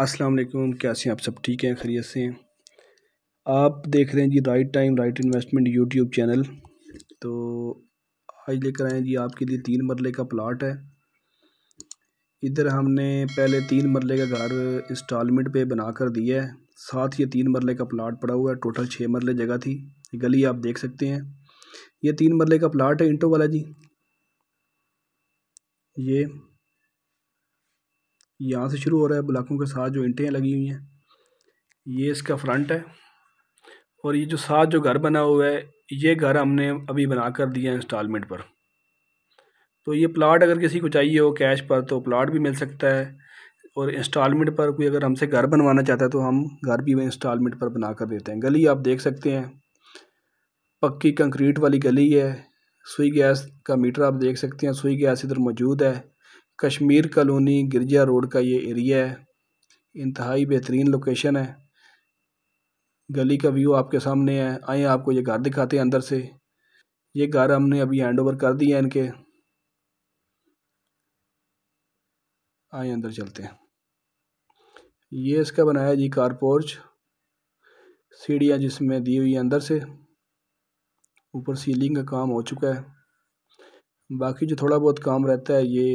अस्सलाम वालेकुम कैसे हैं आप सब ठीक हैं खैरियत से हैं आप देख रहे हैं जी right time right investment YouTube channel तो आज लेकर आए जी आपके लिए तीन मरले का प्लाट है इधर हमने पहले तीन मरले का घर इंस्टॉलमेंट पे बना कर दिया है साथ ये तीन मरले का प्लाट पड़ा हुआ है टोटल छः मरले जगह थी गली आप देख सकते हैं ये तीन मरले का प्लाट है इंटो वाला जी ये यहाँ से शुरू हो रहा है ब्लॉकों के साथ जो इंटियाँ लगी हुई हैं ये इसका फ्रंट है और ये जो साथ जो घर बना हुआ है ये घर हमने अभी बना कर दिया है इंस्टॉलमेंट पर तो ये प्लाट अगर किसी को चाहिए हो कैश पर तो प्लाट भी मिल सकता है और इंस्टॉलमेंट पर कोई अगर हमसे घर बनवाना चाहता है तो हम घर भी इंस्टॉलमेंट पर बना कर देते हैं गली आप देख सकते हैं पक्की कंक्रीट वाली गली है सुई गैस का मीटर आप देख सकते हैं सुई गैस इधर मौजूद है कश्मीर कॉलोनी गिरजा रोड का ये एरिया है इंतहाई बेहतरीन लोकेशन है गली का व्यू आपके सामने है आए आपको ये घर दिखाते हैं अंदर से ये घर हमने अभी हैंड ओवर कर दिया है इनके आए अंदर चलते हैं ये इसका बनाया जी कारपोर्च सीढ़ियाँ जिसमें दी हुई है अंदर से ऊपर सीलिंग का काम हो चुका है बाकी जो थोड़ा बहुत काम रहता है ये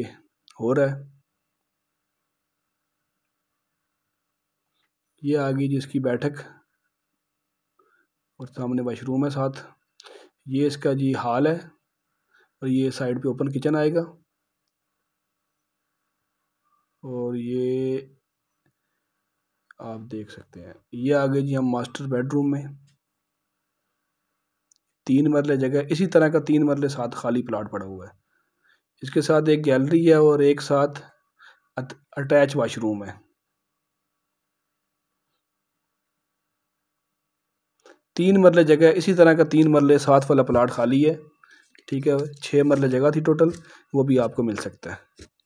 हो रहा है ये आ गई जिसकी बैठक और सामने वाशरूम है साथ ये इसका जी हाल है और ये साइड पे ओपन किचन आएगा और ये आप देख सकते हैं ये आ गए जी हम मास्टर बेडरूम में तीन मरले जगह इसी तरह का तीन मरले साथ खाली प्लाट पड़ा हुआ है इसके साथ एक गैलरी है और एक साथ अटैच वाशरूम है तीन मरले जगह इसी तरह का तीन मरले सात वाला प्लाट खाली है ठीक है छः मरले जगह थी टोटल वो भी आपको मिल सकता है